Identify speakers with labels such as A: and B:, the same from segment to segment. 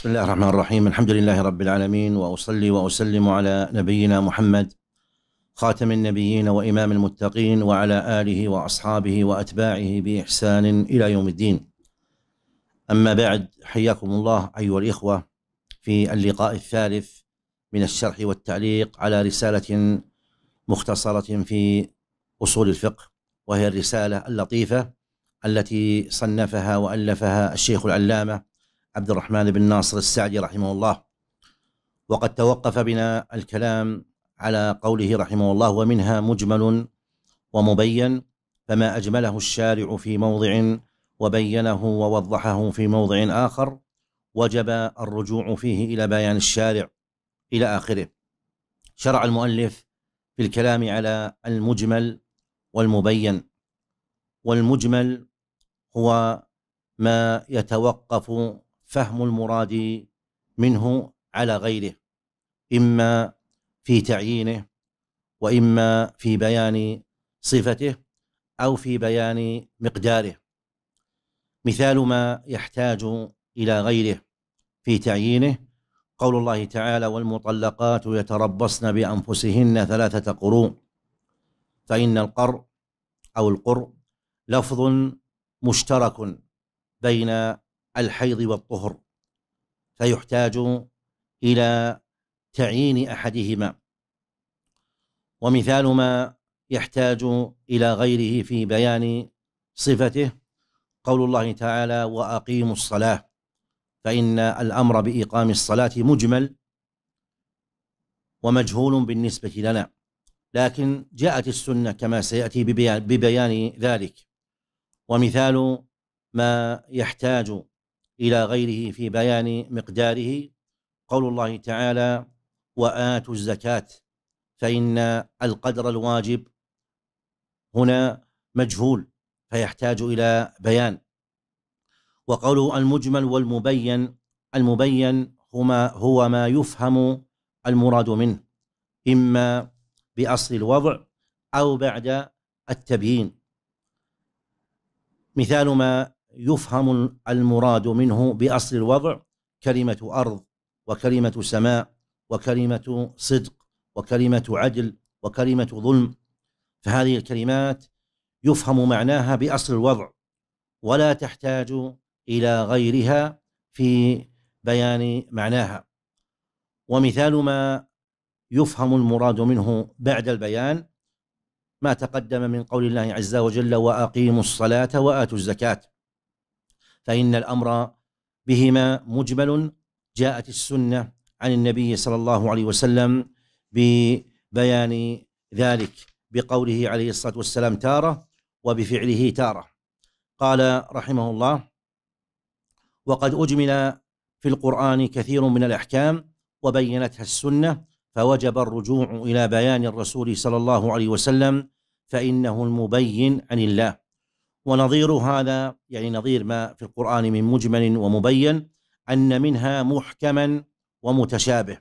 A: بسم الله الرحمن الرحيم الحمد لله رب العالمين واصلي واسلم على نبينا محمد خاتم النبيين وامام المتقين وعلى اله واصحابه واتباعه باحسان الى يوم الدين. اما بعد حياكم الله ايها الاخوه في اللقاء الثالث من الشرح والتعليق على رساله مختصره في اصول الفقه وهي الرساله اللطيفه التي صنفها والفها الشيخ العلامه عبد الرحمن بن ناصر السعدي رحمه الله وقد توقف بنا الكلام على قوله رحمه الله ومنها مجمل ومبين فما أجمله الشارع في موضع وبينه ووضحه في موضع آخر وجب الرجوع فيه إلى بيان الشارع إلى آخره شرع المؤلف في الكلام على المجمل والمبين والمجمل هو ما يتوقف فهم المراد منه على غيره اما في تعيينه واما في بيان صفته او في بيان مقداره مثال ما يحتاج الى غيره في تعيينه قول الله تعالى والمطلقات يتربصن بانفسهن ثلاثه قروء فان القر او القر لفظ مشترك بين الحيض والطهر فيحتاج إلى تعيين أحدهما ومثال ما يحتاج إلى غيره في بيان صفته قول الله تعالى وأقيموا الصلاة فإن الأمر بإقام الصلاة مجمل ومجهول بالنسبة لنا لكن جاءت السنة كما سيأتي ببيان, ببيان ذلك ومثال ما يحتاج إلى غيره في بيان مقداره قول الله تعالى وآتوا الزكاة فإن القدر الواجب هنا مجهول فيحتاج إلى بيان وقوله المجمل والمبين المبين هما هو ما يفهم المراد منه إما بأصل الوضع أو بعد التبيين مثال ما يفهم المراد منه باصل الوضع كلمه ارض وكلمه سماء وكلمه صدق وكلمه عدل وكلمه ظلم فهذه الكلمات يفهم معناها باصل الوضع ولا تحتاج الى غيرها في بيان معناها ومثال ما يفهم المراد منه بعد البيان ما تقدم من قول الله عز وجل واقيموا الصلاه واتوا الزكاه فإن الأمر بهما مجمل جاءت السنة عن النبي صلى الله عليه وسلم ببيان ذلك بقوله عليه الصلاة والسلام تارة وبفعله تارة قال رحمه الله وقد أجمل في القرآن كثير من الأحكام وبينتها السنة فوجب الرجوع إلى بيان الرسول صلى الله عليه وسلم فإنه المبين عن الله ونظير هذا يعني نظير ما في القرآن من مجمل ومبين أن منها محكما ومتشابه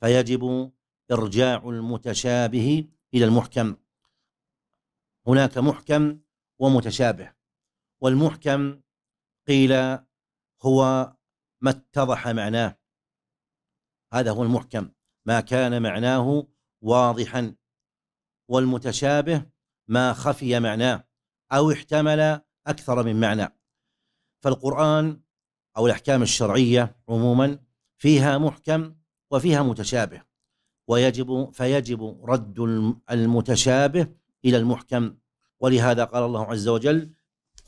A: فيجب إرجاع المتشابه إلى المحكم هناك محكم ومتشابه والمحكم قيل هو ما اتضح معناه هذا هو المحكم ما كان معناه واضحا والمتشابه ما خفي معناه أو احتمل أكثر من معنى فالقرآن أو الأحكام الشرعية عموما فيها محكم وفيها متشابه ويجب فيجب رد المتشابه إلى المحكم ولهذا قال الله عز وجل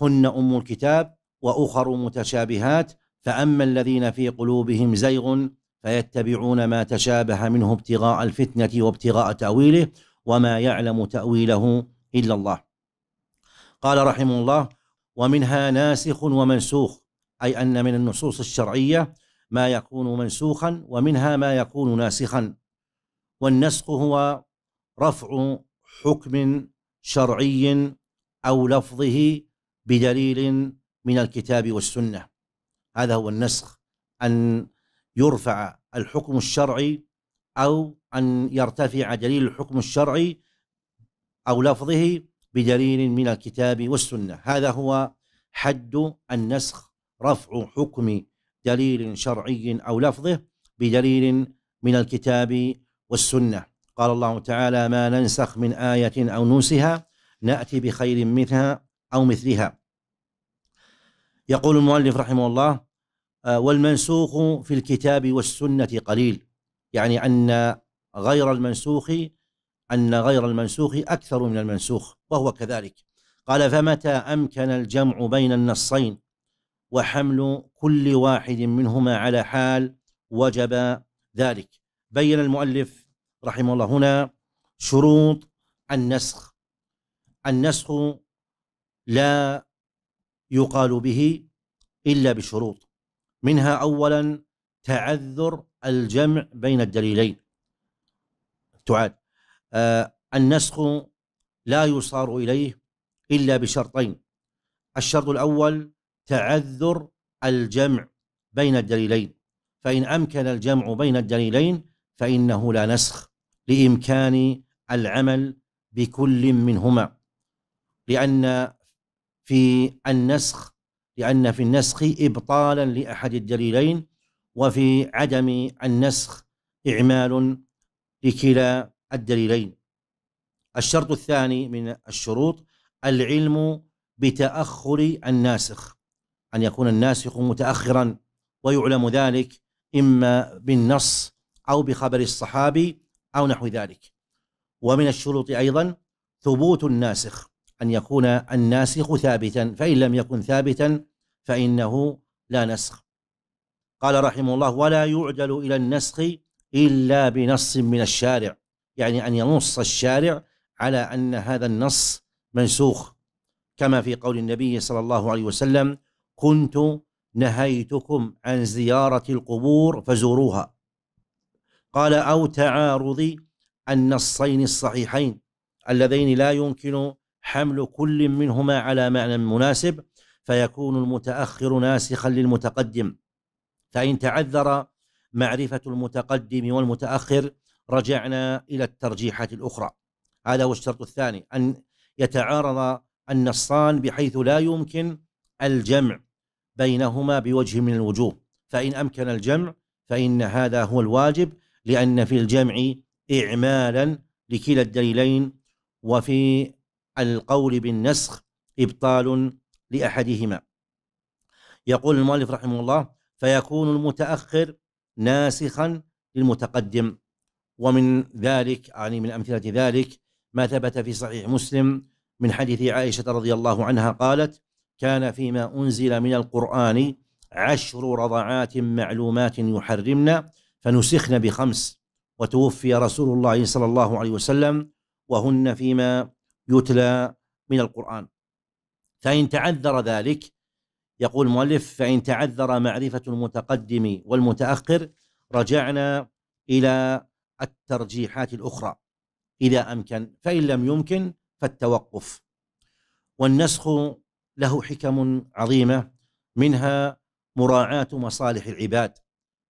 A: هن أم الكتاب وأخر متشابهات فأما الذين في قلوبهم زيغ فيتبعون ما تشابه منه ابتغاء الفتنة وابتغاء تأويله وما يعلم تأويله إلا الله قال رحمه الله ومنها ناسخ ومنسوخ أي أن من النصوص الشرعية ما يكون منسوخا ومنها ما يكون ناسخا والنسخ هو رفع حكم شرعي أو لفظه بدليل من الكتاب والسنة هذا هو النسخ أن يرفع الحكم الشرعي أو أن يرتفع دليل الحكم الشرعي أو لفظه بدليل من الكتاب والسنه هذا هو حد النسخ رفع حكم دليل شرعي او لفظه بدليل من الكتاب والسنه قال الله تعالى ما ننسخ من ايه او ننسها ناتي بخير منها او مثلها يقول المؤلف رحمه الله آه، والمنسوخ في الكتاب والسنه قليل يعني ان غير المنسوخ أن غير المنسوخ أكثر من المنسوخ وهو كذلك قال فمتى أمكن الجمع بين النصين وحمل كل واحد منهما على حال وجب ذلك بين المؤلف رحمه الله هنا شروط النسخ النسخ لا يقال به إلا بشروط منها أولا تعذر الجمع بين الدليلين تعاد آه، النسخ لا يصار إليه إلا بشرطين الشرط الأول تعذر الجمع بين الدليلين فإن أمكن الجمع بين الدليلين فإنه لا نسخ لإمكان العمل بكل منهما لأن في النسخ لأن في النسخ إبطالا لأحد الدليلين وفي عدم النسخ إعمال لكلا الدليلين الشرط الثاني من الشروط العلم بتأخر الناسخ أن يكون الناسخ متأخرا ويعلم ذلك إما بالنص أو بخبر الصحابي أو نحو ذلك ومن الشروط أيضا ثبوت الناسخ أن يكون الناسخ ثابتا فإن لم يكن ثابتا فإنه لا نسخ قال رحمه الله ولا يعدل إلى النسخ إلا بنص من الشارع يعني أن ينص الشارع على أن هذا النص منسوخ كما في قول النبي صلى الله عليه وسلم كنت نهيتكم عن زيارة القبور فزوروها قال أو تعارض النصين الصحيحين اللذين لا يمكن حمل كل منهما على معنى مناسب فيكون المتأخر ناسخا للمتقدم فإن تعذر معرفة المتقدم والمتأخر رجعنا إلى الترجيحات الأخرى هذا هو الشرط الثاني أن يتعارض النصان بحيث لا يمكن الجمع بينهما بوجه من الوجوه فإن أمكن الجمع فإن هذا هو الواجب لأن في الجمع إعمالا لكلا الدليلين وفي القول بالنسخ إبطال لأحدهما يقول المؤلف رحمه الله فيكون المتأخر ناسخا للمتقدم ومن ذلك يعني من أمثلة ذلك ما ثبت في صحيح مسلم من حديث عائشة رضي الله عنها قالت كان فيما أنزل من القرآن عشر رضعات معلومات يحرمن فنسخن بخمس وتوفي رسول الله صلى الله عليه وسلم وهن فيما يتلى من القرآن فإن تعذر ذلك يقول المؤلف فإن تعذر معرفة المتقدم والمتأخر رجعنا إلى الترجيحات الأخرى إذا أمكن فإن لم يمكن فالتوقف والنسخ له حكم عظيمة منها مراعاة مصالح العباد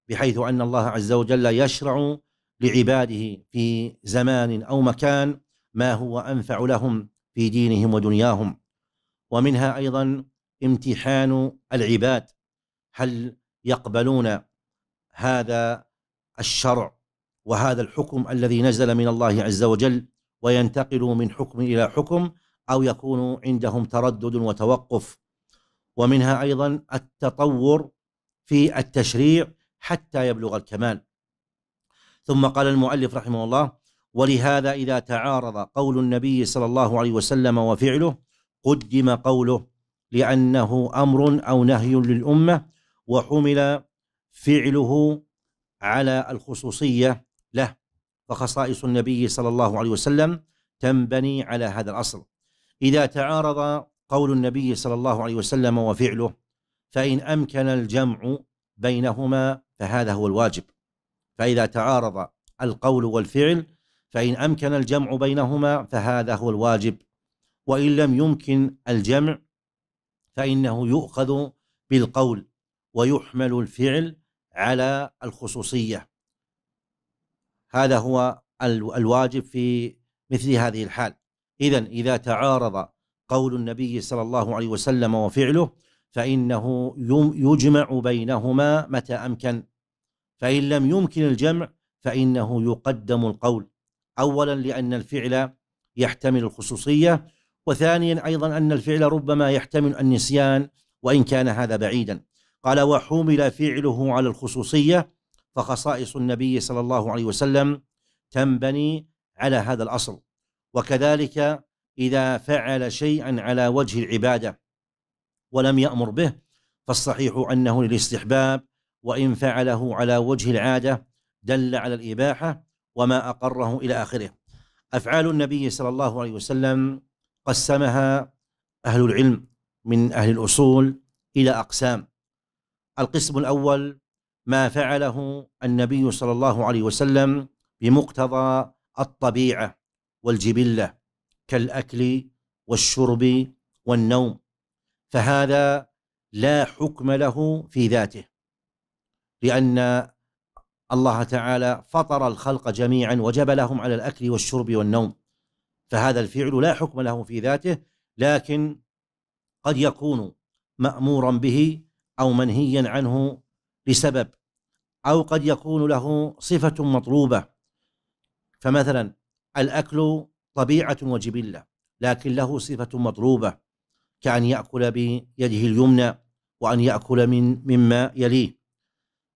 A: بحيث أن الله عز وجل يشرع لعباده في زمان أو مكان ما هو أنفع لهم في دينهم ودنياهم ومنها أيضا امتحان العباد هل يقبلون هذا الشرع وهذا الحكم الذي نزل من الله عز وجل وينتقل من حكم إلى حكم أو يكون عندهم تردد وتوقف ومنها أيضا التطور في التشريع حتى يبلغ الكمال ثم قال المؤلف رحمه الله ولهذا إذا تعارض قول النبي صلى الله عليه وسلم وفعله قدم قوله لأنه أمر أو نهي للأمة وحمل فعله على الخصوصية له فخصائص النبي صلى الله عليه وسلم تنبني على هذا الأصل إذا تعارض قول النبي صلى الله عليه وسلم وفعله فإن أمكن الجمع بينهما فهذا هو الواجب فإذا تعارض القول والفعل فإن أمكن الجمع بينهما فهذا هو الواجب وإن لم يمكن الجمع فإنه يؤخذ بالقول ويحمل الفعل على الخصوصية هذا هو الواجب في مثل هذه الحال إذا إذا تعارض قول النبي صلى الله عليه وسلم وفعله فإنه يجمع بينهما متى أمكن فإن لم يمكن الجمع فإنه يقدم القول أولا لأن الفعل يحتمل الخصوصية وثانيا أيضا أن الفعل ربما يحتمل النسيان وإن كان هذا بعيدا قال وحمل فعله على الخصوصية فخصائص النبي صلى الله عليه وسلم تنبني على هذا الاصل وكذلك اذا فعل شيئا على وجه العباده ولم يامر به فالصحيح انه للاستحباب وان فعله على وجه العاده دل على الاباحه وما اقره الى اخره افعال النبي صلى الله عليه وسلم قسمها اهل العلم من اهل الاصول الى اقسام القسم الاول ما فعله النبي صلى الله عليه وسلم بمقتضى الطبيعه والجبله كالاكل والشرب والنوم فهذا لا حكم له في ذاته لان الله تعالى فطر الخلق جميعا وجبلهم على الاكل والشرب والنوم فهذا الفعل لا حكم له في ذاته لكن قد يكون مامورا به او منهيا عنه لسبب أو قد يكون له صفة مطلوبة فمثلا الأكل طبيعة وجبلة لكن له صفة مطلوبة كأن يأكل بيده اليمنى وأن يأكل من مما يليه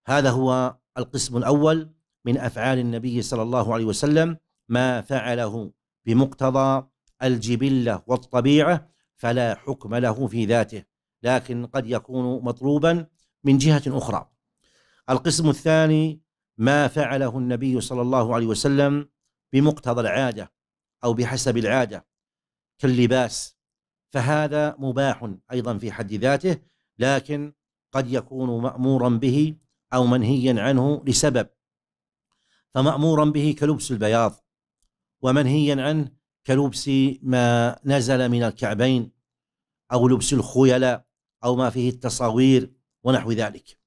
A: هذا هو القسم الأول من أفعال النبي صلى الله عليه وسلم ما فعله بمقتضى الجبلة والطبيعة فلا حكم له في ذاته لكن قد يكون مطلوبا من جهة أخرى القسم الثاني ما فعله النبي صلى الله عليه وسلم بمقتضى العاده او بحسب العاده كاللباس فهذا مباح ايضا في حد ذاته لكن قد يكون مامورا به او منهيا عنه لسبب فمامورا به كلبس البياض ومنهيا عنه كلبس ما نزل من الكعبين او لبس الخيلاء او ما فيه التصاوير ونحو ذلك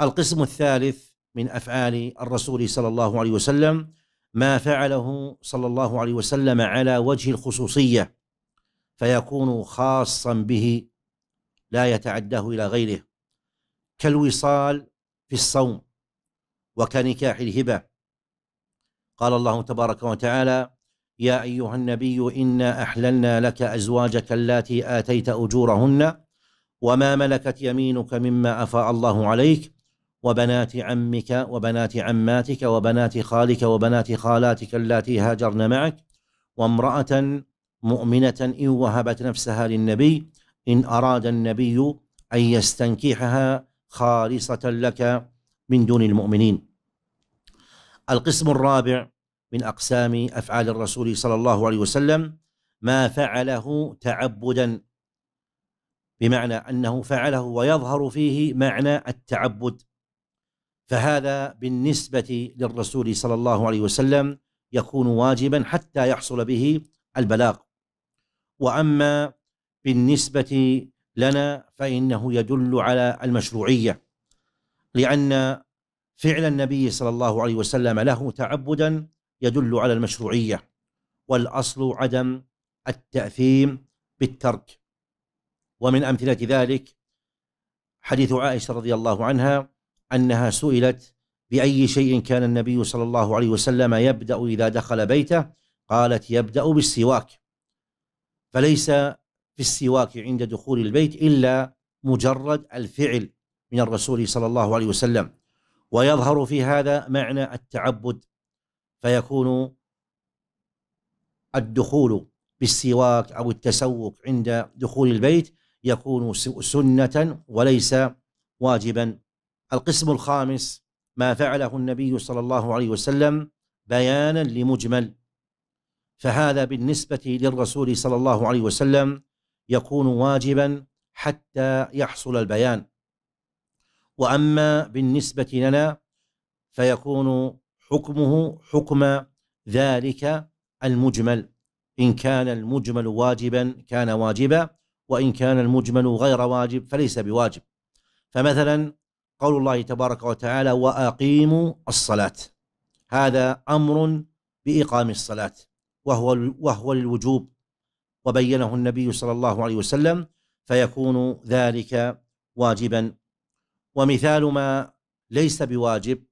A: القسم الثالث من افعال الرسول صلى الله عليه وسلم ما فعله صلى الله عليه وسلم على وجه الخصوصيه فيكون خاصا به لا يتعداه الى غيره كالوصال في الصوم وكنكاح الهبه قال الله تبارك وتعالى يا ايها النبي انا احللنا لك ازواجك اللاتي اتيت اجورهن وما ملكت يمينك مما افاء الله عليك وبنات عمك وبنات عماتك وبنات خالك وبنات خالاتك اللاتي هاجرن معك وامرأة مؤمنة إن وهبت نفسها للنبي إن أراد النبي أن يستنكحها خالصة لك من دون المؤمنين القسم الرابع من أقسام أفعال الرسول صلى الله عليه وسلم ما فعله تعبدا بمعنى أنه فعله ويظهر فيه معنى التعبد فهذا بالنسبة للرسول صلى الله عليه وسلم يكون واجبا حتى يحصل به البلاغ وأما بالنسبة لنا فإنه يدل على المشروعية لأن فعل النبي صلى الله عليه وسلم له تعبدا يدل على المشروعية والأصل عدم التأثيم بالترك ومن أمثلة ذلك حديث عائشة رضي الله عنها أنها سئلت بأي شيء كان النبي صلى الله عليه وسلم يبدأ إذا دخل بيته قالت يبدأ بالسواك فليس في السواك عند دخول البيت إلا مجرد الفعل من الرسول صلى الله عليه وسلم ويظهر في هذا معنى التعبد فيكون الدخول بالسواك أو التسوق عند دخول البيت يكون سنة وليس واجبا القسم الخامس ما فعله النبي صلى الله عليه وسلم بيانا لمجمل فهذا بالنسبة للرسول صلى الله عليه وسلم يكون واجبا حتى يحصل البيان وأما بالنسبة لنا فيكون حكمه حكم ذلك المجمل إن كان المجمل واجبا كان واجبا وإن كان المجمل غير واجب فليس بواجب فمثلا قول الله تبارك وتعالى واقيموا الصلاه هذا امر باقام الصلاه وهو وهو الوجوب وبينه النبي صلى الله عليه وسلم فيكون ذلك واجبا ومثال ما ليس بواجب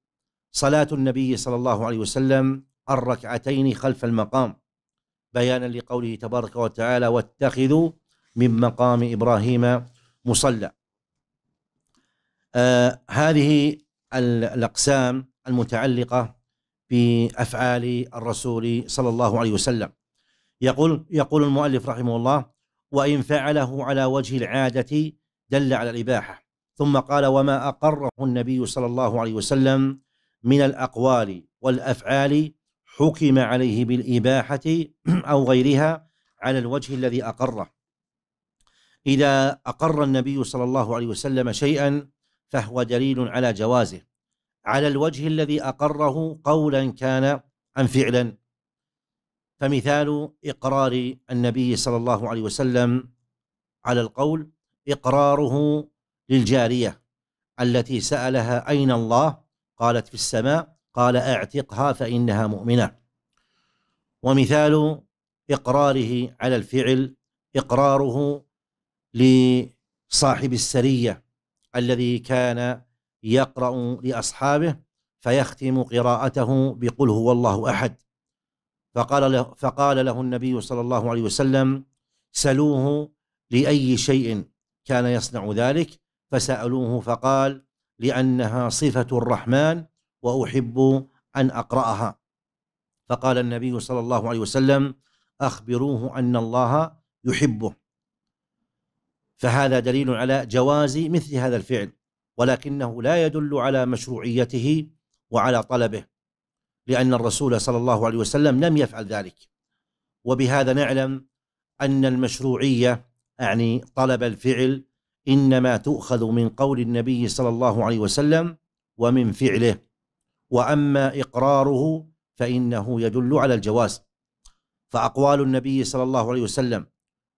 A: صلاه النبي صلى الله عليه وسلم الركعتين خلف المقام بيانا لقوله تبارك وتعالى واتخذوا من مقام ابراهيم مصلى آه، هذه الأقسام المتعلقة بأفعال الرسول صلى الله عليه وسلم يقول يقول المؤلف رحمه الله وإن فعله على وجه العادة دل على الإباحة ثم قال وما أقره النبي صلى الله عليه وسلم من الأقوال والأفعال حكم عليه بالإباحة أو غيرها على الوجه الذي أقره إذا أقر النبي صلى الله عليه وسلم شيئا فهو دليل على جوازه على الوجه الذي أقره قولا كان ام فعلا فمثال إقرار النبي صلى الله عليه وسلم على القول إقراره للجارية التي سألها أين الله قالت في السماء قال اعتقها فإنها مؤمنة ومثال إقراره على الفعل إقراره لصاحب السرية الذي كان يقرأ لأصحابه فيختم قراءته بقل هو الله أحد فقال له, فقال له النبي صلى الله عليه وسلم سلوه لأي شيء كان يصنع ذلك فسألوه فقال لأنها صفة الرحمن وأحب أن أقرأها فقال النبي صلى الله عليه وسلم أخبروه أن الله يحبه فهذا دليل على جواز مثل هذا الفعل ولكنه لا يدل على مشروعيته وعلى طلبه لأن الرسول صلى الله عليه وسلم لم يفعل ذلك وبهذا نعلم أن المشروعية أعني طلب الفعل إنما تؤخذ من قول النبي صلى الله عليه وسلم ومن فعله وأما إقراره فإنه يدل على الجواز فأقوال النبي صلى الله عليه وسلم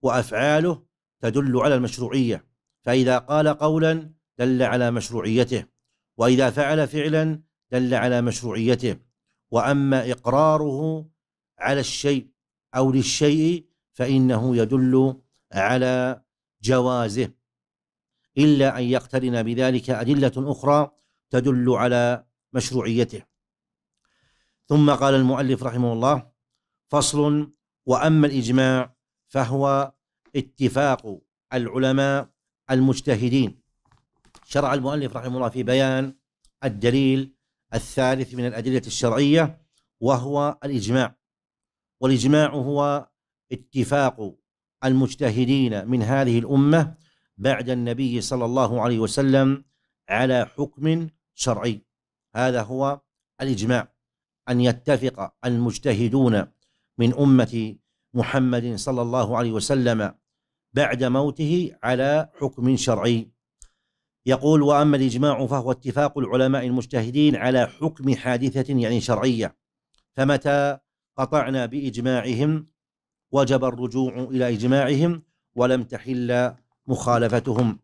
A: وأفعاله تدل على المشروعية فإذا قال قولا دل على مشروعيته وإذا فعل فعلا دل على مشروعيته وأما إقراره على الشيء أو للشيء فإنه يدل على جوازه إلا أن يقترن بذلك أدلة أخرى تدل على مشروعيته ثم قال المؤلف رحمه الله فصل وأما الإجماع فهو اتفاق العلماء المجتهدين شرع المؤلف رحمه الله في بيان الدليل الثالث من الأدلة الشرعية وهو الإجماع والإجماع هو اتفاق المجتهدين من هذه الأمة بعد النبي صلى الله عليه وسلم على حكم شرعي هذا هو الإجماع أن يتفق المجتهدون من أمة محمد صلى الله عليه وسلم بعد موته على حكم شرعي يقول واما الاجماع فهو اتفاق العلماء المجتهدين على حكم حادثه يعني شرعيه فمتى قطعنا باجماعهم وجب الرجوع الى اجماعهم ولم تحل مخالفتهم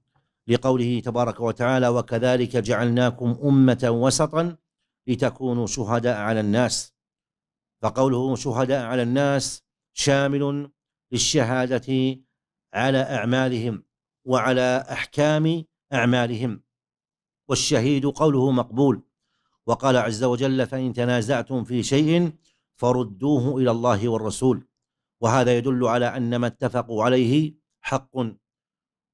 A: لقوله تبارك وتعالى وكذلك جعلناكم امه وسطا لتكونوا شهداء على الناس فقوله شهداء على الناس شامل للشهاده على اعمالهم وعلى احكام اعمالهم والشهيد قوله مقبول وقال عز وجل فان تنازعتم في شيء فردوه الى الله والرسول وهذا يدل على ان ما اتفقوا عليه حق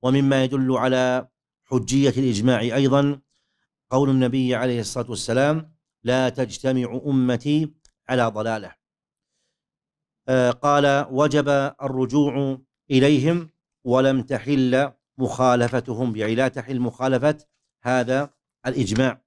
A: ومما يدل على حجيه الاجماع ايضا قول النبي عليه الصلاه والسلام لا تجتمع امتي على ضلاله آه، قال وجب الرجوع إليهم ولم تحل مخالفتهم يعني لا تحل مخالفة هذا الإجماع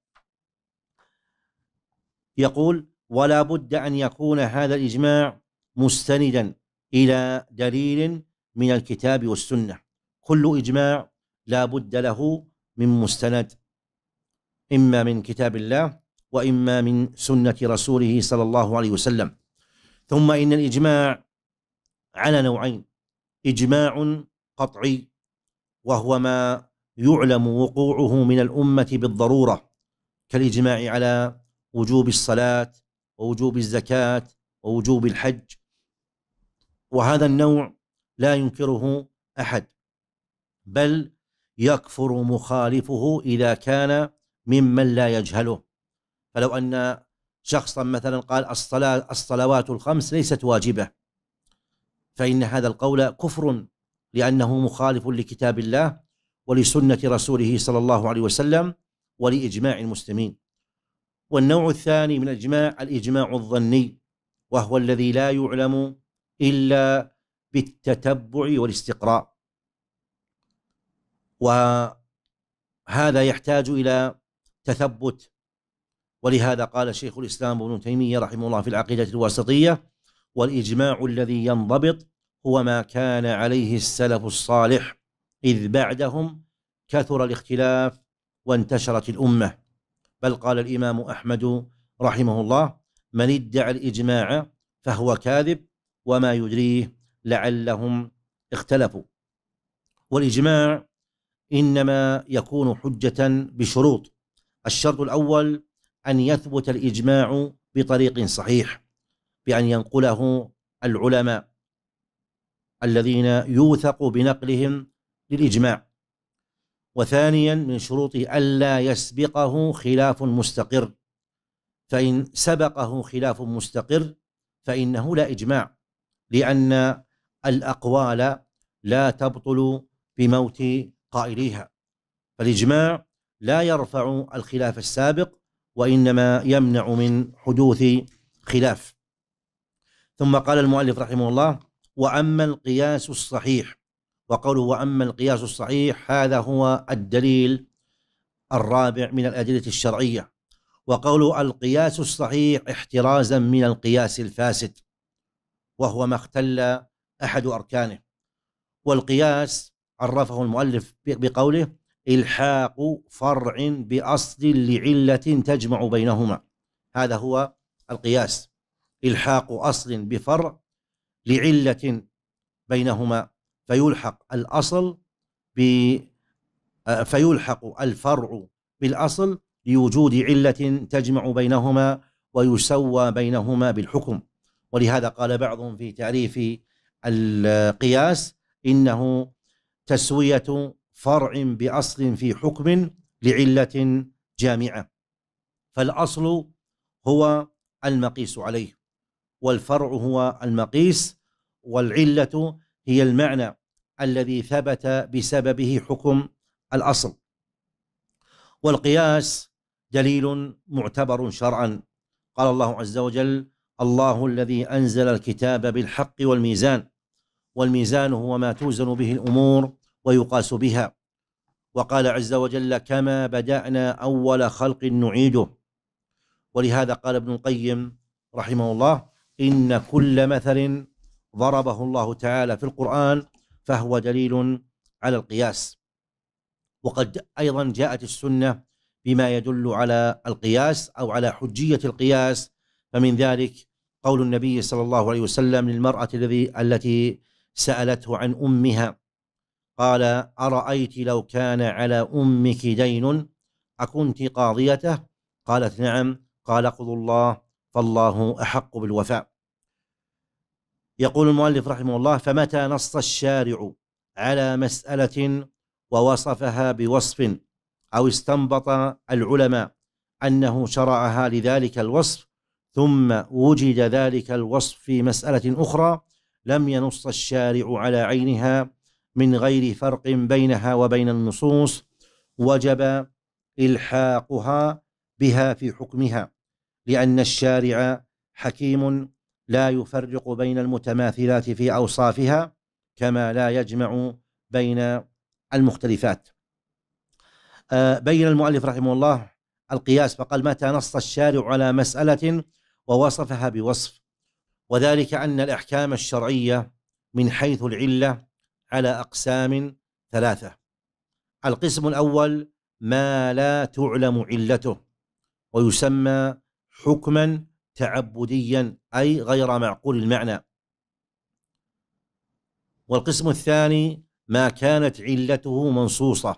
A: يقول ولا بد أن يكون هذا الإجماع مستندا إلى دليل من الكتاب والسنة كل إجماع لا بد له من مستند إما من كتاب الله وإما من سنة رسوله صلى الله عليه وسلم ثم إن الإجماع على نوعين اجماع قطعي وهو ما يعلم وقوعه من الامه بالضروره كالاجماع على وجوب الصلاه ووجوب الزكاه ووجوب الحج وهذا النوع لا ينكره احد بل يكفر مخالفه اذا كان ممن لا يجهله فلو ان شخصا مثلا قال الصلاه الصلوات الخمس ليست واجبه فإن هذا القول كفر لأنه مخالف لكتاب الله ولسنة رسوله صلى الله عليه وسلم ولإجماع المسلمين والنوع الثاني من الإجماع الإجماع الظني وهو الذي لا يعلم إلا بالتتبع والاستقراء وهذا يحتاج إلى تثبت ولهذا قال شيخ الإسلام ابن تيمية رحمه الله في العقيدة الواسطية والإجماع الذي ينضبط هو ما كان عليه السلف الصالح إذ بعدهم كثر الاختلاف وانتشرت الأمة بل قال الإمام أحمد رحمه الله من ادعى الإجماع فهو كاذب وما يدريه لعلهم اختلفوا والإجماع إنما يكون حجة بشروط الشرط الأول أن يثبت الإجماع بطريق صحيح بأن ينقله العلماء الذين يوثق بنقلهم للإجماع وثانيا من شروطه ألا يسبقه خلاف مستقر فإن سبقه خلاف مستقر فإنه لا إجماع لأن الأقوال لا تبطل بموت قائليها فالإجماع لا يرفع الخلاف السابق وإنما يمنع من حدوث خلاف ثم قال المؤلف رحمه الله واما القياس الصحيح وقوله واما القياس الصحيح هذا هو الدليل الرابع من الادله الشرعيه وقوله القياس الصحيح احترازا من القياس الفاسد وهو ما اختل احد اركانه والقياس عرفه المؤلف بقوله الحاق فرع باصل لعله تجمع بينهما هذا هو القياس إلحاق أصل بفرع لعلة بينهما فيلحق الأصل ب آه، فيلحق الفرع بالأصل لوجود علة تجمع بينهما ويسوى بينهما بالحكم ولهذا قال بعضهم في تعريف القياس إنه تسوية فرع بأصل في حكم لعلة جامعة فالأصل هو المقيس عليه والفرع هو المقيس والعلة هي المعنى الذي ثبت بسببه حكم الأصل والقياس دليل معتبر شرعا قال الله عز وجل الله الذي أنزل الكتاب بالحق والميزان والميزان هو ما توزن به الأمور ويقاس بها وقال عز وجل كما بدأنا أول خلق نعيده ولهذا قال ابن القيم رحمه الله إن كل مثل ضربه الله تعالى في القرآن فهو دليل على القياس وقد أيضا جاءت السنة بما يدل على القياس أو على حجية القياس فمن ذلك قول النبي صلى الله عليه وسلم للمرأة الذي التي سألته عن أمها قال أرأيت لو كان على أمك دين أكنت قاضيته قالت نعم قال قضوا الله فالله احق بالوفاء يقول المؤلف رحمه الله فمتى نص الشارع على مساله ووصفها بوصف او استنبط العلماء انه شرعها لذلك الوصف ثم وجد ذلك الوصف في مساله اخرى لم ينص الشارع على عينها من غير فرق بينها وبين النصوص وجب الحاقها بها في حكمها لأن الشارع حكيم لا يفرق بين المتماثلات في أوصافها كما لا يجمع بين المختلفات آه، بين المؤلف رحمه الله القياس فقال متى نص الشارع على مسألة ووصفها بوصف وذلك أن الأحكام الشرعية من حيث العلة على أقسام ثلاثة القسم الأول ما لا تعلم علته ويسمى حكما تعبديا أي غير معقول المعنى والقسم الثاني ما كانت علته منصوصة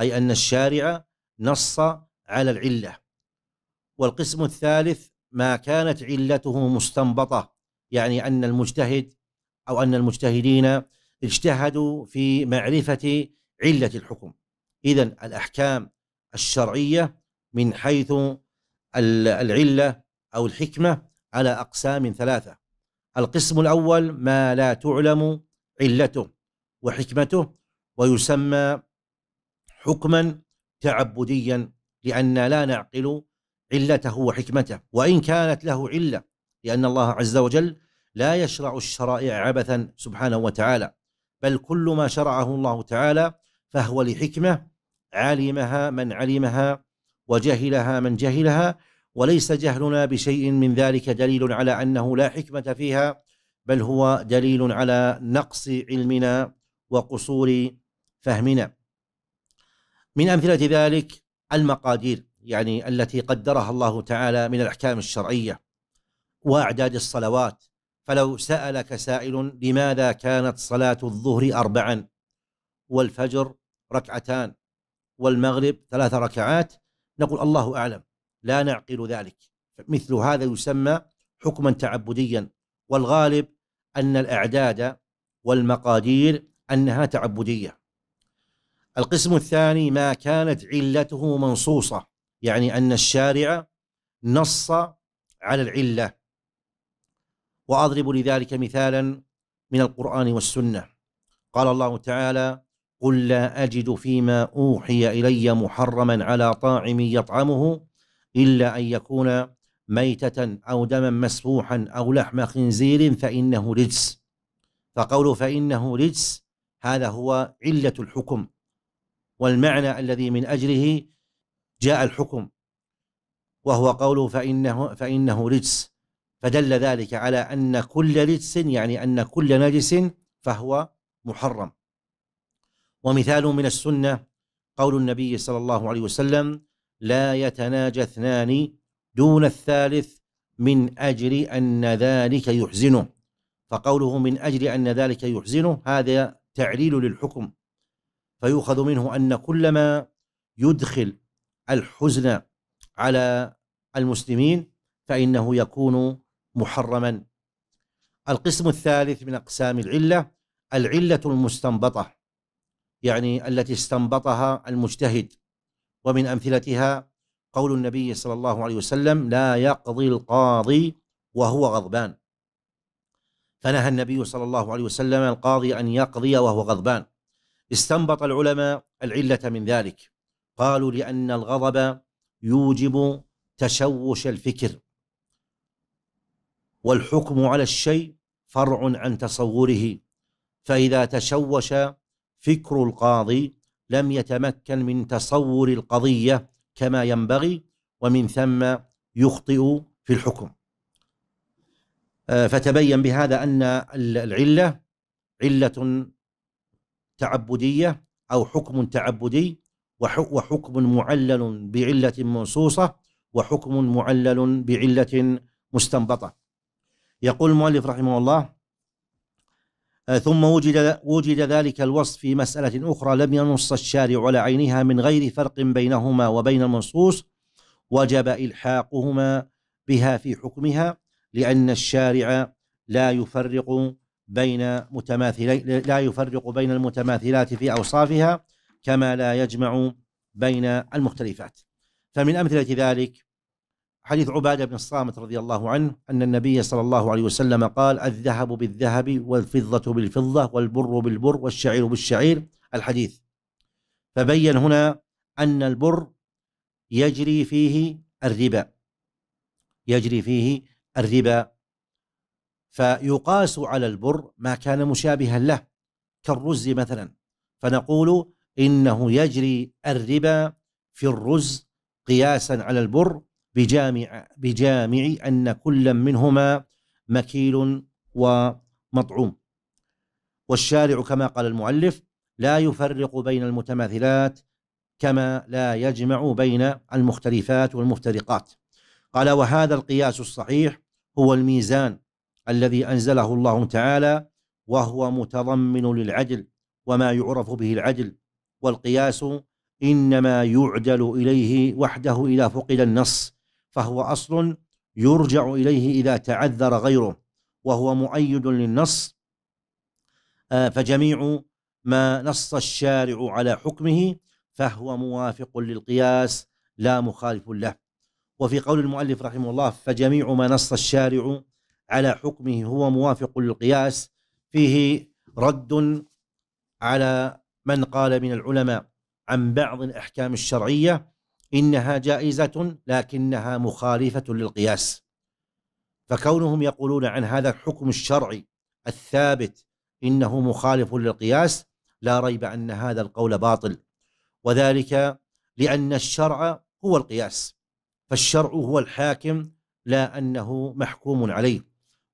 A: أي أن الشارع نص على العلة والقسم الثالث ما كانت علته مستنبطة يعني أن المجتهد أو أن المجتهدين اجتهدوا في معرفة علة الحكم إذا الأحكام الشرعية من حيث العلة أو الحكمة على أقسام ثلاثة القسم الأول ما لا تعلم علته وحكمته ويسمى حكما تعبديا لأن لا نعقل علته وحكمته وإن كانت له علة لأن الله عز وجل لا يشرع الشرائع عبثا سبحانه وتعالى بل كل ما شرعه الله تعالى فهو لحكمة علمها من علمها وجهلها من جهلها وليس جهلنا بشيء من ذلك دليل على انه لا حكمه فيها بل هو دليل على نقص علمنا وقصور فهمنا من امثله ذلك المقادير يعني التي قدرها الله تعالى من الاحكام الشرعيه واعداد الصلوات فلو سالك سائل لماذا كانت صلاه الظهر اربعا والفجر ركعتان والمغرب ثلاث ركعات نقول الله أعلم لا نعقل ذلك مثل هذا يسمى حكما تعبديا والغالب أن الأعداد والمقادير أنها تعبدية القسم الثاني ما كانت علته منصوصة يعني أن الشارع نص على العلة وأضرب لذلك مثالا من القرآن والسنة قال الله تعالى قل لا أجد فيما أوحي إلي محرما على طاعم يطعمه إلا أن يكون ميتة أو دما مسفوحا أو لحم خنزير فإنه رجس فقول فإنه رجس هذا هو علة الحكم والمعنى الذي من أجله جاء الحكم وهو قوله فإنه, فإنه رجس فدل ذلك على أن كل رجس يعني أن كل نجس فهو محرم ومثال من السنة قول النبي صلى الله عليه وسلم لا يتناجى اثنان دون الثالث من أجل أن ذلك يحزنه فقوله من أجل أن ذلك يحزنه هذا تعليل للحكم فيؤخذ منه أن كلما يدخل الحزن على المسلمين فإنه يكون محرما القسم الثالث من أقسام العلة العلة المستنبطة يعني التي استنبطها المجتهد ومن امثلتها قول النبي صلى الله عليه وسلم لا يقضي القاضي وهو غضبان فنهى النبي صلى الله عليه وسلم القاضي ان يقضي وهو غضبان استنبط العلماء العله من ذلك قالوا لان الغضب يوجب تشوش الفكر والحكم على الشيء فرع عن تصوره فاذا تشوش فكر القاضي لم يتمكن من تصور القضيه كما ينبغي ومن ثم يخطئ في الحكم آه، فتبين بهذا ان العله عله تعبديه او حكم تعبدي وحكم معلل بعله منصوصه وحكم معلل بعله مستنبطه يقول المؤلف رحمه الله آه، ثم وجد وجد ذلك الوصف في مسألة أخرى لم ينص الشارع على عينها من غير فرق بينهما وبين المنصوص وجب إلحاقهما بها في حكمها لأن الشارع لا يفرق بين متماثلين لا يفرق بين المتماثلات في أوصافها كما لا يجمع بين المختلفات فمن أمثلة ذلك حديث عباده بن الصامت رضي الله عنه ان النبي صلى الله عليه وسلم قال الذهب بالذهب والفضه بالفضه والبر بالبر والشعير بالشعير الحديث فبين هنا ان البر يجري فيه الربا يجري فيه الربا فيقاس على البر ما كان مشابها له كالرز مثلا فنقول انه يجري الربا في الرز قياسا على البر بجامع بجامع أن كل منهما مكيل ومطعوم والشارع كما قال المؤلف لا يفرق بين المتماثلات كما لا يجمع بين المختلفات والمفترقات قال وهذا القياس الصحيح هو الميزان الذي أنزله الله تعالى وهو متضمن للعدل وما يعرف به العدل والقياس إنما يعدل إليه وحده إذا فقد النص فهو أصل يرجع إليه إذا تعذر غيره وهو مؤيد للنص آه، فجميع ما نص الشارع على حكمه فهو موافق للقياس لا مخالف له وفي قول المؤلف رحمه الله فجميع ما نص الشارع على حكمه هو موافق للقياس فيه رد على من قال من العلماء عن بعض الأحكام الشرعية إنها جائزة لكنها مخالفة للقياس فكونهم يقولون عن هذا الحكم الشرعي الثابت إنه مخالف للقياس لا ريب أن هذا القول باطل وذلك لأن الشرع هو القياس فالشرع هو الحاكم لا أنه محكوم عليه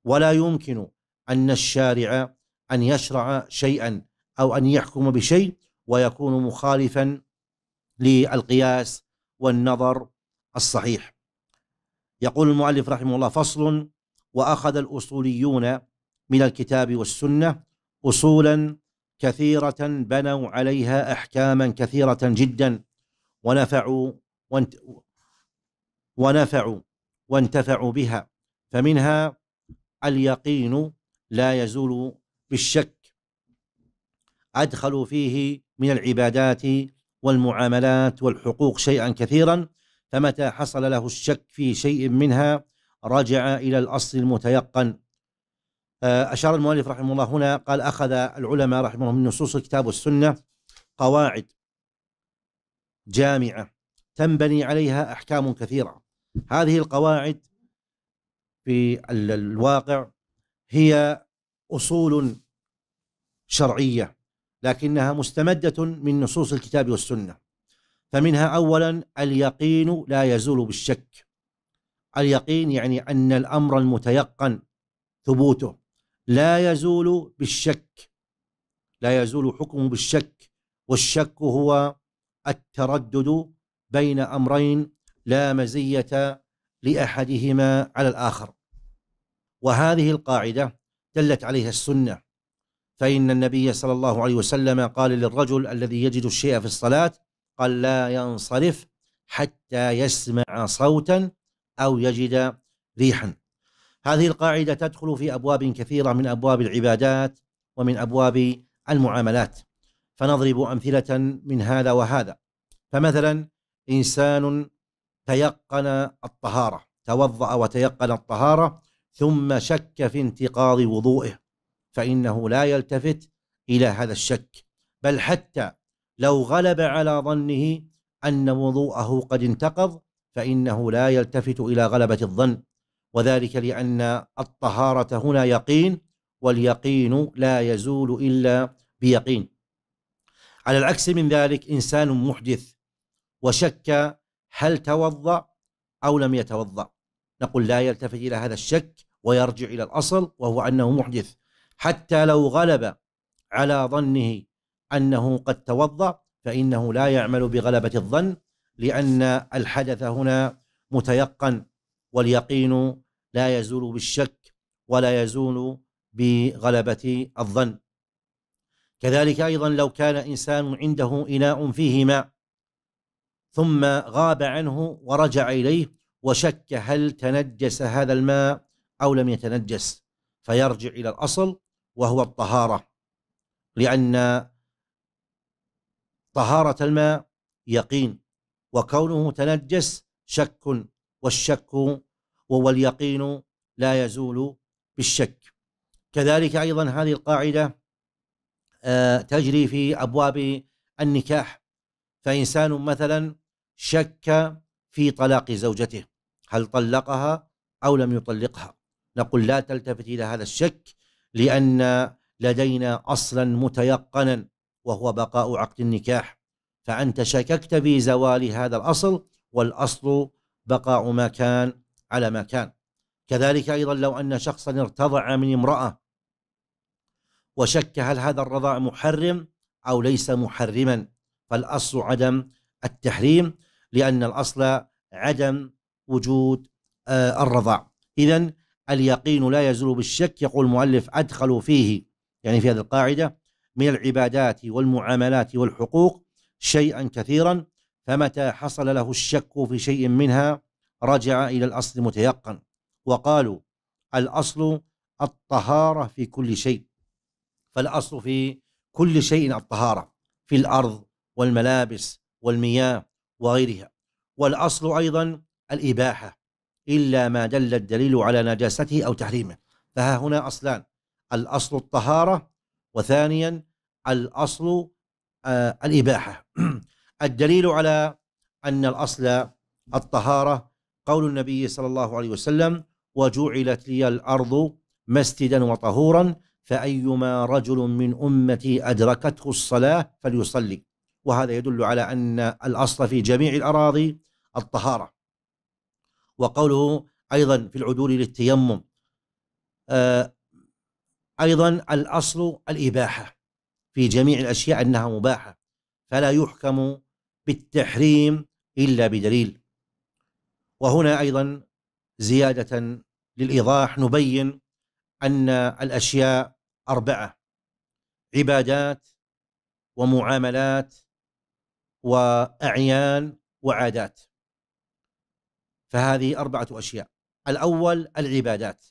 A: ولا يمكن أن الشارع أن يشرع شيئا أو أن يحكم بشيء ويكون مخالفا للقياس والنظر الصحيح يقول المؤلف رحمه الله فصل واخذ الاصوليون من الكتاب والسنه اصولا كثيره بنوا عليها احكاما كثيره جدا ونفعوا وانت ونفعوا وانتفعوا بها فمنها اليقين لا يزول بالشك ادخلوا فيه من العبادات والمعاملات والحقوق شيئا كثيرا فمتى حصل له الشك في شيء منها رجع إلى الأصل المتيقن آه، أشار المؤلف رحمه الله هنا قال أخذ العلماء رحمهم من نصوص الكتاب والسنة قواعد جامعة تنبني عليها أحكام كثيرة هذه القواعد في الواقع هي أصول شرعية لكنها مستمدة من نصوص الكتاب والسنة فمنها أولا اليقين لا يزول بالشك اليقين يعني أن الأمر المتيقن ثبوته لا يزول بالشك لا يزول حكمه بالشك والشك هو التردد بين أمرين لا مزية لأحدهما على الآخر وهذه القاعدة دلت عليها السنة فإن النبي صلى الله عليه وسلم قال للرجل الذي يجد الشيء في الصلاة قال لا ينصرف حتى يسمع صوتا أو يجد ريحا هذه القاعدة تدخل في أبواب كثيرة من أبواب العبادات ومن أبواب المعاملات فنضرب أمثلة من هذا وهذا فمثلا إنسان تيقن الطهارة توضأ وتيقن الطهارة ثم شك في انتقاض وضوئه فإنه لا يلتفت إلى هذا الشك بل حتى لو غلب على ظنه أن وضوءه قد انتقض فإنه لا يلتفت إلى غلبة الظن وذلك لأن الطهارة هنا يقين واليقين لا يزول إلا بيقين على العكس من ذلك إنسان محدث وشك هل توضأ أو لم يتوضأ نقول لا يلتفت إلى هذا الشك ويرجع إلى الأصل وهو أنه محدث حتى لو غلب على ظنه انه قد توضا فانه لا يعمل بغلبه الظن لان الحدث هنا متيقن واليقين لا يزول بالشك ولا يزول بغلبه الظن كذلك ايضا لو كان انسان عنده اناء فيه ماء ثم غاب عنه ورجع اليه وشك هل تنجس هذا الماء او لم يتنجس فيرجع الى الاصل وهو الطهارة لأن طهارة الماء يقين وكونه تنجس شك والشك وهو اليقين لا يزول بالشك كذلك أيضا هذه القاعدة آه، تجري في أبواب النكاح فإنسان مثلا شك في طلاق زوجته هل طلقها أو لم يطلقها نقول لا تلتفت إلى هذا الشك لأن لدينا أصلا متيقنا وهو بقاء عقد النكاح فأنت شككت في زوال هذا الأصل والأصل بقاء ما كان على ما كان كذلك أيضا لو أن شخصا ارتضع من امرأة وشك هل هذا الرضاع محرم أو ليس محرما فالأصل عدم التحريم لأن الأصل عدم وجود آه، الرضاع إذا اليقين لا يزول بالشك يقول المؤلف أدخلوا فيه يعني في هذه القاعدة من العبادات والمعاملات والحقوق شيئا كثيرا فمتى حصل له الشك في شيء منها رجع إلى الأصل متيقن وقالوا الأصل الطهارة في كل شيء فالأصل في كل شيء الطهارة في الأرض والملابس والمياه وغيرها والأصل أيضا الإباحة إلا ما دل الدليل على نجاسته أو تحريمه فها هنا أصلان الأصل الطهارة وثانيا الأصل آه الإباحة الدليل على أن الأصل الطهارة قول النبي صلى الله عليه وسلم وجعلت لي الأرض مسجدا وطهورا فأيما رجل من أمتي أدركته الصلاة فليصلي وهذا يدل على أن الأصل في جميع الأراضي الطهارة وقوله أيضا في العدول للتيمم آه، أيضا الأصل الإباحة في جميع الأشياء أنها مباحة فلا يحكم بالتحريم إلا بدليل وهنا أيضا زيادة للإيضاح نبين أن الأشياء أربعة عبادات ومعاملات وأعيان وعادات فهذه أربعة أشياء الأول العبادات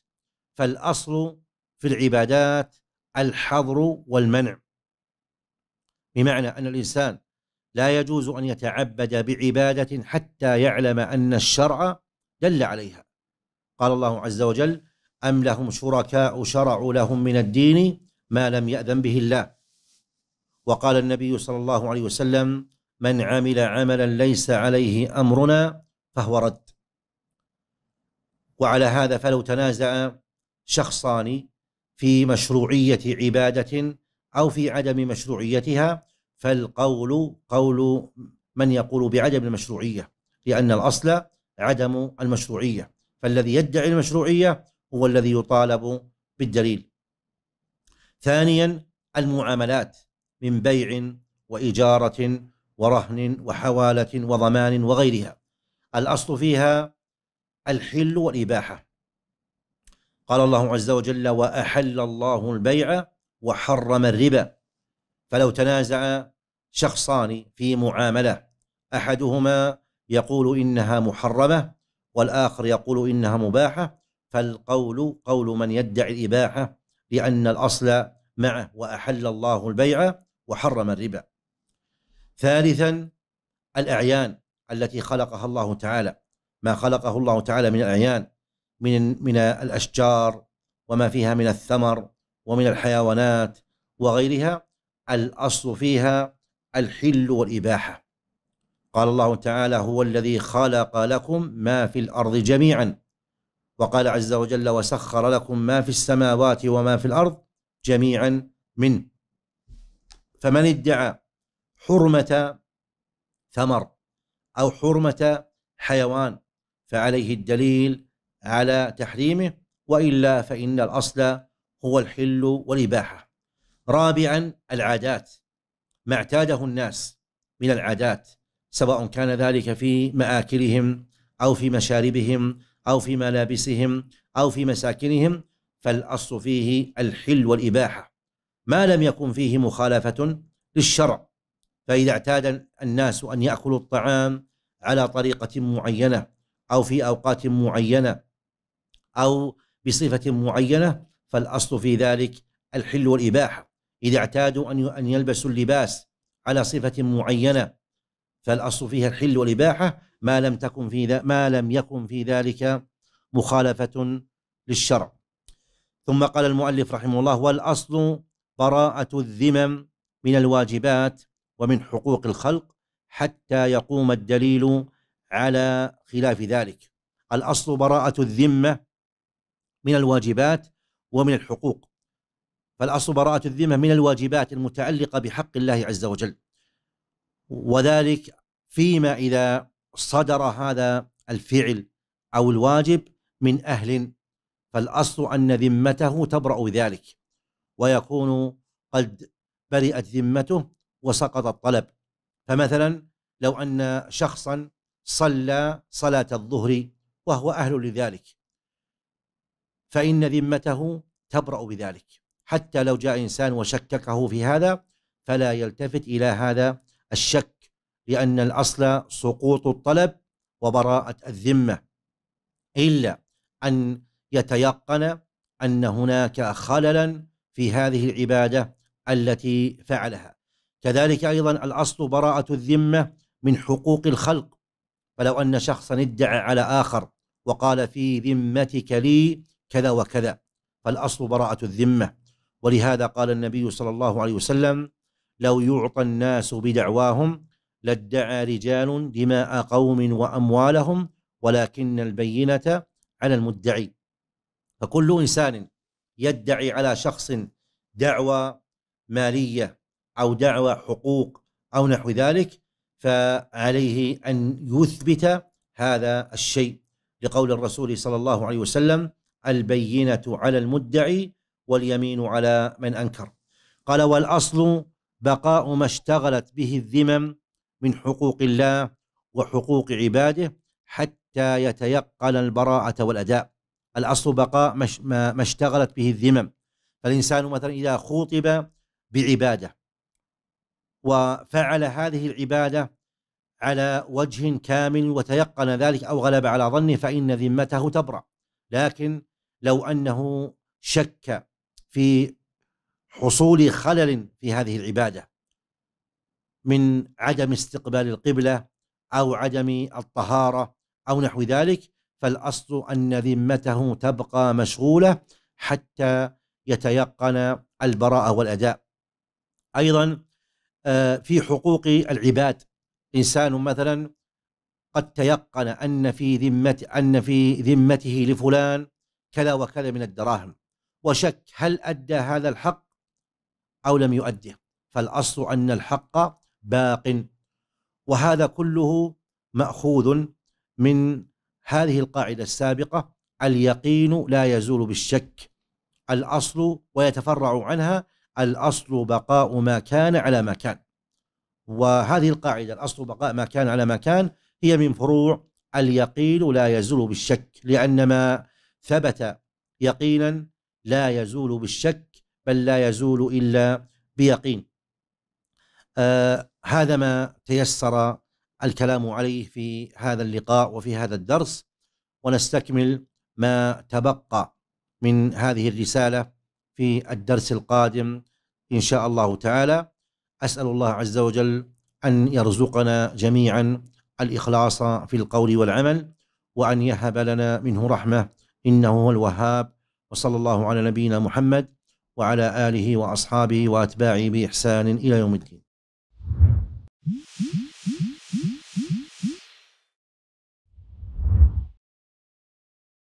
A: فالأصل في العبادات الحظر والمنع بمعنى أن الإنسان لا يجوز أن يتعبد بعبادة حتى يعلم أن الشرع دل عليها قال الله عز وجل أم لهم شركاء شرعوا لهم من الدين ما لم يأذن به الله وقال النبي صلى الله عليه وسلم من عمل عملا ليس عليه أمرنا فهو رد وعلى هذا فلو تنازع شخصان في مشروعية عبادة أو في عدم مشروعيتها فالقول قول من يقول بعدم المشروعية لأن الأصل عدم المشروعية فالذي يدعي المشروعية هو الذي يطالب بالدليل ثانيا المعاملات من بيع وإجارة ورهن وحوالة وضمان وغيرها الأصل فيها الحل والإباحة قال الله عز وجل وأحل الله البيع وحرم الربا فلو تنازع شخصان في معاملة أحدهما يقول إنها محرمة والآخر يقول إنها مباحة فالقول قول من يدعي الإباحة لأن الأصل معه وأحل الله البيع وحرم الربا ثالثا الأعيان التي خلقها الله تعالى ما خلقه الله تعالى من الأعيان من من الأشجار وما فيها من الثمر ومن الحيوانات وغيرها الأصل فيها الحل والإباحة قال الله تعالى هو الذي خلق لكم ما في الأرض جميعا وقال عز وجل وسخر لكم ما في السماوات وما في الأرض جميعا منه فمن ادعى حرمة ثمر أو حرمة حيوان فعليه الدليل على تحريمه والا فان الاصل هو الحل والاباحه. رابعا العادات ما اعتاده الناس من العادات سواء كان ذلك في مآكلهم او في مشاربهم او في ملابسهم او في مساكنهم فالاصل فيه الحل والاباحه. ما لم يكن فيه مخالفه للشرع فاذا اعتاد الناس ان ياكلوا الطعام على طريقه معينه أو في أوقات معينة أو بصفة معينة فالأصل في ذلك الحل والإباحة إذا اعتادوا أن أن يلبسوا اللباس على صفة معينة فالأصل فيها الحل والإباحة ما لم تكن في ما لم يكن في ذلك مخالفة للشرع ثم قال المؤلف رحمه الله والأصل براءة الذمم من الواجبات ومن حقوق الخلق حتى يقوم الدليل على خلاف ذلك الأصل براءة الذمة من الواجبات ومن الحقوق فالأصل براءة الذمة من الواجبات المتعلقة بحق الله عز وجل وذلك فيما إذا صدر هذا الفعل أو الواجب من أهل فالأصل أن ذمته تبرأ بذلك ويكون قد برئت ذمته وسقط الطلب فمثلا لو أن شخصا صلى صلاة الظهر وهو أهل لذلك فإن ذمته تبرأ بذلك حتى لو جاء إنسان وشككه في هذا فلا يلتفت إلى هذا الشك لأن الأصل سقوط الطلب وبراءة الذمة إلا أن يتيقن أن هناك خللا في هذه العبادة التي فعلها كذلك أيضا الأصل براءة الذمة من حقوق الخلق فلو أن شخصا ادعى على آخر وقال في ذمتك لي كذا وكذا فالأصل براءة الذمة ولهذا قال النبي صلى الله عليه وسلم لو يعطى الناس بدعواهم لادعى رجال دماء قوم وأموالهم ولكن البينة على المدعي فكل إنسان يدعي على شخص دعوى مالية أو دعوى حقوق أو نحو ذلك فعليه أن يثبت هذا الشيء لقول الرسول صلى الله عليه وسلم البينة على المدعي واليمين على من أنكر قال والأصل بقاء ما اشتغلت به الذمم من حقوق الله وحقوق عباده حتى يتيقن البراءة والأداء الأصل بقاء ما اشتغلت به الذمم فالإنسان مثلا إذا خوطب بعبادة وفعل هذه العبادة على وجه كامل وتيقن ذلك أو غلب على ظنه فإن ذمته تبرأ لكن لو أنه شك في حصول خلل في هذه العبادة من عدم استقبال القبلة أو عدم الطهارة أو نحو ذلك فالأصل أن ذمته تبقى مشغولة حتى يتيقن البراءة والأداء أيضا آه، في حقوق العباد إنسان مثلا قد تيقن أن في ذمة أن في ذمته لفلان كذا وكذا من الدراهم وشك هل أدى هذا الحق أو لم يؤده فالأصل أن الحق باق وهذا كله مأخوذ من هذه القاعدة السابقة اليقين لا يزول بالشك الأصل ويتفرع عنها الأصل بقاء ما كان على ما كان وهذه القاعدة الأصل بقاء ما كان على ما كان هي من فروع اليقين لا يزول بالشك لأن ما ثبت يقينا لا يزول بالشك بل لا يزول إلا بيقين آه هذا ما تيسر الكلام عليه في هذا اللقاء وفي هذا الدرس ونستكمل ما تبقى من هذه الرسالة في الدرس القادم إن شاء الله تعالى اسال الله عز وجل ان يرزقنا جميعا الاخلاص في القول والعمل وان يهب لنا منه رحمه انه هو الوهاب وصلى الله على نبينا محمد وعلى اله واصحابه واتباعه باحسان الى يوم الدين.